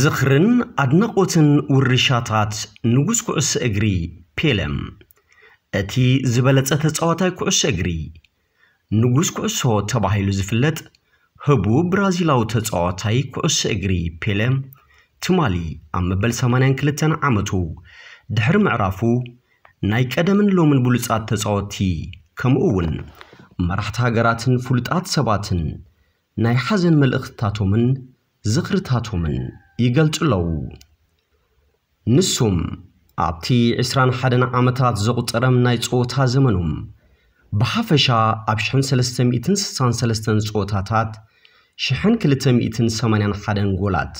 ዝኽርን ኣድናቖትን ውርሻታት ንጉስ ኩዕሶ እግሪ ፔለም እቲ ዝበለጸ ተጻዋታይ ኩዕሶ እግሪ ንጉስ ኩዕሶ ተባሂሉ ዝፍለጥ ህቡዕ ብራዚላዊ ተጻዋታይ ኩዕሶ እግሪ ፔለም ትማሊ ኣብ መበል 82 ዓመቱ ድሕሪ ምዕራፉ ናይ ቀደምን ሎምን ብሉፃት ተጻወቲ ከምኡ ውን መራሕቲ ሃገራትን ፍሉጣት ሰባትን ናይ ሓዘን መልእኽትታቶምን ዝኽርታቶምን ይገልጹለው ንሱም ኣብቲ 21 ዓመታት ዘቑፀረም ናይ ጾታ ዘመኖም ብሓፈሻ ኣብ 1363 ጾታታት 1281 ጎላት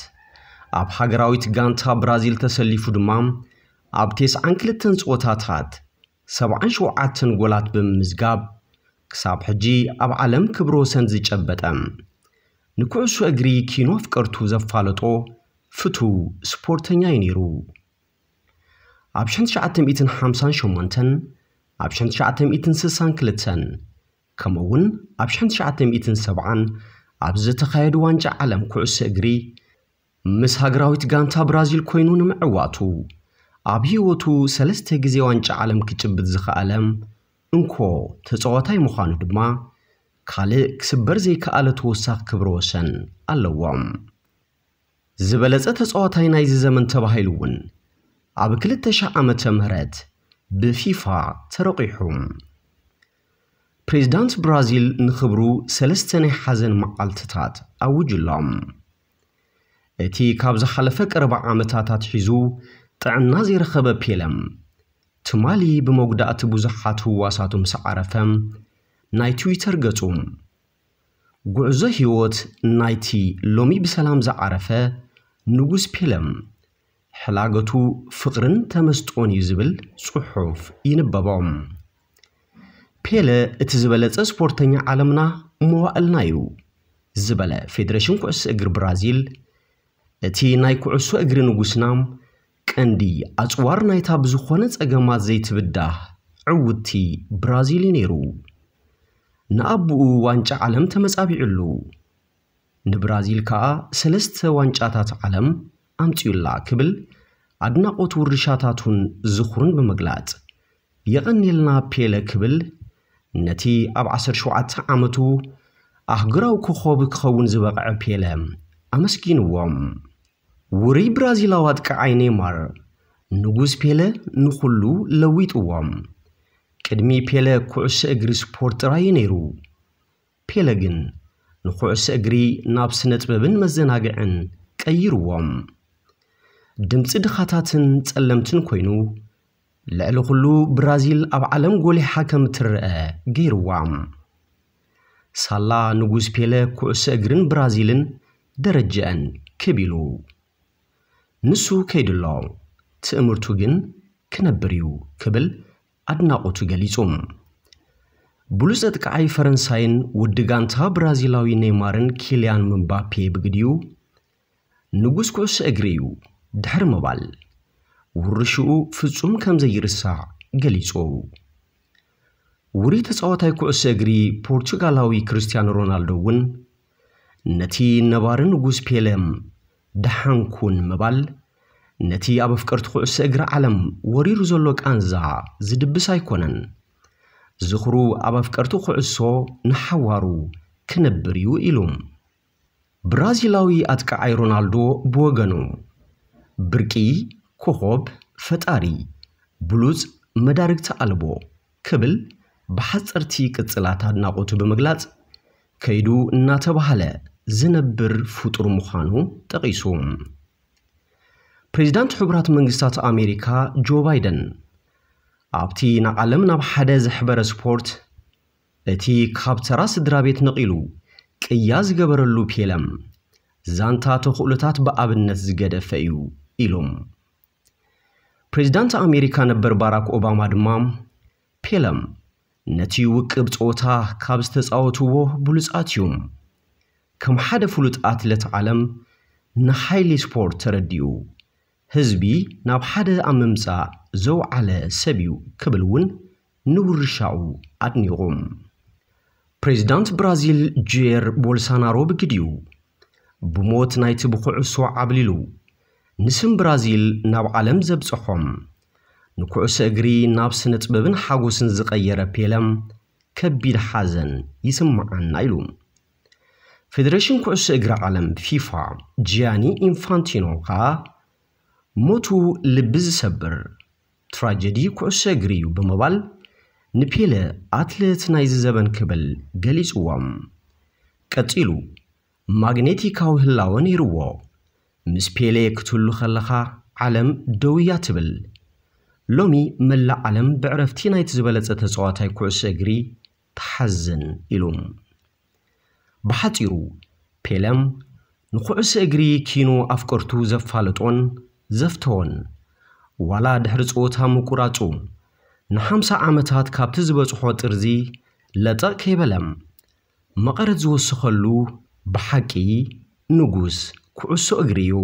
ኣብ ሃገራዊት ጋንታ ብራዚል ተሰሊፉ ድማ ኣብ 92 ጾታታት 77 ጎላት ብምምዝጋብ ክሳብ ሕጂ ኣብ ዓለም ክብሮ ወሰን ዝጨበጠ ንኩዕሱ እግሪ ኪኖ ኣፍቀርቱ ዘፋለጦ ፍቱ ስፖርተኛ ነይሩ ኣብ 958 ኣብ 962 ከምኡ እውን ኣብ 970 ኣብ ዝተኻየዱ ዋንጫ ዓለም ኩዕሶ እግሪ ምስ ሃገራዊት ጋንታ ብራዚል ኮይኑ ንምዕዋቱ ኣብ ህይወቱ ሰለስተ ግዜ ዋንጫ ዓለም ክጭብጥ ዝኽኣለ እንኮ ተፃዋታይ ምዃኑ ድማ ካልእ ክስበር ዘይከኣለ ተወሳኺ ክብረ ወሰን ኣለዎም ዝበለጸ ተጻዋታይ ናይዚ እዚ ዘመን ተባሂሉ እውን ኣብ 2000 ዓመተ ምህረት ብፊፋ ተረቂሑ ፕሬዚዳንት ብራዚል ንኽብሩ ሰለስተ ናይ ሓዘን መዓልትታት ኣውጅሎም እቲ ካብ ዝሓለፈ ቀረባ ዓመታታት ሒዙ ጥዕና ዘይረኸበ ፔለም ትማሊ ብመጉዳእቲ ብዙሓት ህዋሳቱ ምስ ዓረፈ ናይ ትዊተር ገጹ ጉዕዞ ህይወት ናይቲ ሎሚ ብሰላም ዝዓረፈ ንጉስ ፔለም ሕላገቱ ፍቕርን ተመስጦን እዩ ዝብል ጽሑፍ ይንበቦም ፔለ እቲ ዝበለጸ ስፖርተኛ ዓለምና መዋእልና እዩ ዝበለ ፌደሬሽን ኩዕሶ እግሪ ብራዚል እቲ ናይ ኩዕሶ እግሪ ንጉስና ቀንዲ ኣጽዋር ናይታ ብዝኾነ ጸገማት ዘይትብዳህ ዕውቲ ብራዚል እዩ ነይሩ ንኣብኡ ዋንጫ ዓለም ተመጻቢዑሉ ንብራዚል ከዓ ሰለስተ ዋንጫታት ዓለም ኣምፅዩላ ክብል ኣድናቆት ውርሻታቱን ዝኹርን ብምግላጽ የቐኒልና ፔለ ክብል ነቲ ኣብ 17 ዓመቱ ኣህግራዊ ኮኸብ ክኸውን ዝበቕዐ ፔለ ኣመስጊንዎም ውሩይ ብራዚላዊ ኣጥቃዓይ ኔይማር ንጉስ ፔለ ንዅሉ ለዊጥዎም ቅድሚ ፔለ ኩዕሶ እግሪ ስፖርት ጥራይ ነይሩ ፔለ ግን ንኹዕሶ እግሪ ናብ ስነ ጥበብን መዘናግዕን ቀይርዎም ድምፂ ድኻታትን ጸለምትን ኮይኑ ልዕሊ ዅሉ ብራዚል ኣብ ዓለም ጐሊሓ ከም እትርአ ገይርዋ ሳላ ንጉስ ፔለ ኩዕሶ እግርን ብራዚልን ደረጀአን ክቢሉ ንሱ ከይድሎ ትእምርቱ ግን ክነብር እዩ ክብል ኣድናቖቱ ገሊጹም ብሉፅት ከዓ ፈረንሳይን ውድ ጋንታ ብራዚላዊ ኔይማርን ኪልያን ምምባፔ ብግድዩ ንጉስ ኩዕሶ እግሪ እዩ ድሕሪ ምባል ውርሽኡ ፍጹም ከም ዘይርሳዕ ገሊጹ ውሪ ተጻዋታይ ኩዕሶ እግሪ ፖርቱጋላዊ ክርስቲያኖ ሮናልዶ እውን ነቲ ነባሪ ንጉስ ፔለም ደሓንኩን ምባል ነቲ ኣብ ኣፍቀርቲ ኩዕሶ እግሪ ዓለም ወሪሩ ዘሎ ቃንዛ ዝድብስ ኣይኮነን ዝኽሩ ኣብ ኣፍቀርቲ ኩዕሶ ንሓዋሩ ክነብር እዩ ኢሉ ብራዚላዊ ኣጥቃዓይ ሮናልዶ ብወገኑ ብርቂ ኮኾብ ፈጣሪ ብሉፅ መዳርግቲ ኣልቦ ክብል ብሓፀርቲ ቅፅላት ኣድናቆቱ ብምግላጽ ከይዱ እናተባህለ ዝነብር ፍጡር ምዃኑ ጠቒሱ ፕሬዚዳንት ሕቡራት መንግስታት ኣሜሪካ ጆ ባይደን ኣብቲ ናቓለም ናብ ሓደ ዘሕበረ ስፖርት እቲ ካብ ተራ ስድራ ቤት ነቒሉ ቅያ ዝገበረሉ ፔለም ዛንታ ተኽእሎታት ብኣብነት ዝገደፈ እዩ ኢሎም ፕሬዚዳንት ኣሜሪካ ነበር ባራክ ኦባማ ድማ ፔለም ነቲ ውቅብ ፆወታ ካብ ዝተፃወትዎ ብሉፃት እዮም ከም ሓደ ፍሉጥ ኣትለት ዓለም ንሓይሊ ስፖርት ተረዲኡ ህዝቢ ናብ ሓደ ኣብ ምምፃእ ዘውዓለ ሰብዩ ክብል እውን ንውርሻኡ ኣድኒቖም ፕሬዚዳንት ብራዚል ጄር ቦልሶናሮ ብግድኡ ብሞት ናይቲ ብኩዕሶ ዓብሊሉ ንስም ብራዚል ናብ ዓለም ዘብፅሖም ንኩዕሶ እግሪ ናብ ስነ ጥበብን ሓጎስን ዝቐየረ ፔለም ከቢድ ሓዘን ይስምዓና ኢሉ ፌደሬሽን ኩዕሶ እግሪ ዓለም ፊፋ ጂያኒ ኢንፋንቲኖ ከዓ ሞቱ ልቢ ዝሰብር ትራጀዲ ኩዕሶ እግሪ እዩ ብምባል ንፔለ ኣትሌት ናይዚ ዘበን ክብል ገሊፅዎም ቀፂሉ ማግኔቲካዊ ህላወ ነይርዎ ምስ ፔለ ክትህሉ ከለኻ ዓለም ደውያ ትብል ሎሚ መላእ ዓለም ብዕረፍቲ ናይቲ ዝበለፀ ተፃዋታይ ኩዕሶ እግሪ ተሓዝን ኢሉ ብሓፂሩ ፔለም ንኩዕሶ እግሪ ኪኑ ኣፍቀርቱ ዘፋለጦን ዘፍተዎን ዋላ ድሕሪ ፀወታ ምቁራጹ ንሓምሳ ዓመታት ካብቲ ዝበፅሖ ጥርዚ ለጠቕ ከይበለም መቐረት ዝወስኸሉ ብሓቂ ንጉስ ኩዕሶ እግሪ እዩ